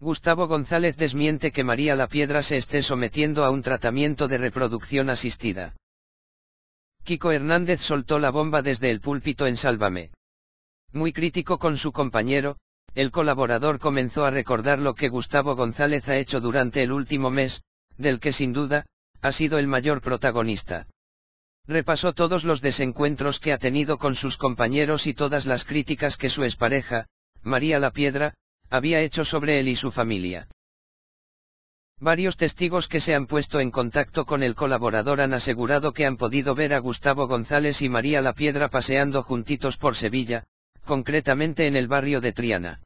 Gustavo González desmiente que María la Piedra se esté sometiendo a un tratamiento de reproducción asistida. Kiko Hernández soltó la bomba desde el púlpito en Sálvame. Muy crítico con su compañero, el colaborador comenzó a recordar lo que Gustavo González ha hecho durante el último mes, del que sin duda, ha sido el mayor protagonista. Repasó todos los desencuentros que ha tenido con sus compañeros y todas las críticas que su expareja, María la Piedra, había hecho sobre él y su familia. Varios testigos que se han puesto en contacto con el colaborador han asegurado que han podido ver a Gustavo González y María La Piedra paseando juntitos por Sevilla, concretamente en el barrio de Triana.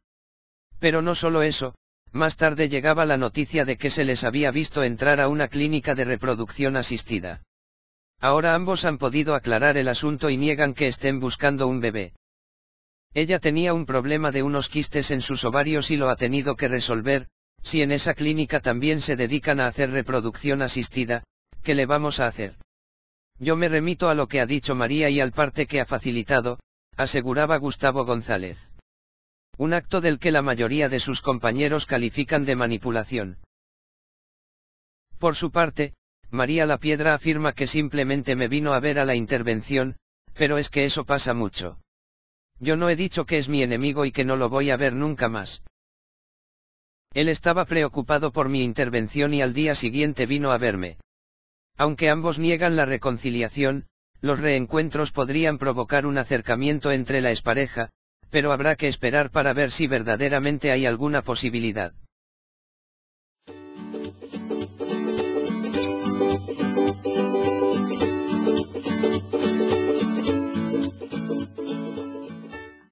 Pero no solo eso, más tarde llegaba la noticia de que se les había visto entrar a una clínica de reproducción asistida. Ahora ambos han podido aclarar el asunto y niegan que estén buscando un bebé. Ella tenía un problema de unos quistes en sus ovarios y lo ha tenido que resolver, si en esa clínica también se dedican a hacer reproducción asistida, ¿qué le vamos a hacer? Yo me remito a lo que ha dicho María y al parte que ha facilitado, aseguraba Gustavo González. Un acto del que la mayoría de sus compañeros califican de manipulación. Por su parte, María La Piedra afirma que simplemente me vino a ver a la intervención, pero es que eso pasa mucho. Yo no he dicho que es mi enemigo y que no lo voy a ver nunca más. Él estaba preocupado por mi intervención y al día siguiente vino a verme. Aunque ambos niegan la reconciliación, los reencuentros podrían provocar un acercamiento entre la expareja, pero habrá que esperar para ver si verdaderamente hay alguna posibilidad.